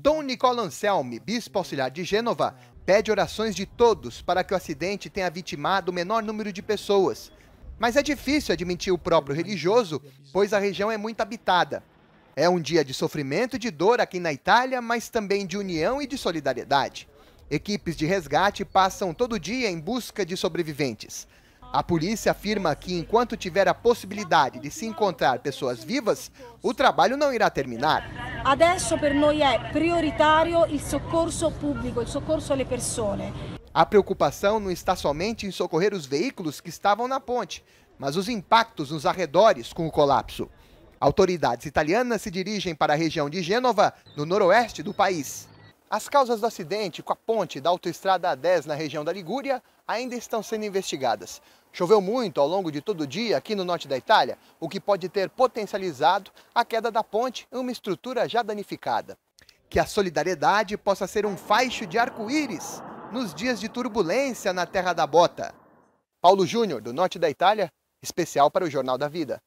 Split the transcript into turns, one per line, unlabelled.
Dom Nicola Anselmi, bispo auxiliar de Gênova, pede orações de todos para que o acidente tenha vitimado o menor número de pessoas. Mas é difícil admitir o próprio religioso, pois a região é muito habitada. É um dia de sofrimento e de dor aqui na Itália, mas também de união e de solidariedade. Equipes de resgate passam todo dia em busca de sobreviventes. A polícia afirma que enquanto tiver a possibilidade de se encontrar pessoas vivas, o trabalho não irá terminar.
Adesso per noi è prioritario il soccorso pubblico, il soccorso alle persone.
A preocupação não está somente em socorrer os veículos que estavam na ponte, mas os impactos nos arredores com o colapso. Autoridades italianas se dirigem para a região de Gênova, no noroeste do país. As causas do acidente com a ponte da autoestrada A10 na região da Ligúria ainda estão sendo investigadas. Choveu muito ao longo de todo o dia aqui no norte da Itália, o que pode ter potencializado a queda da ponte em uma estrutura já danificada. Que a solidariedade possa ser um faixo de arco-íris nos dias de turbulência na Terra da Bota. Paulo Júnior, do norte da Itália, especial para o Jornal da Vida.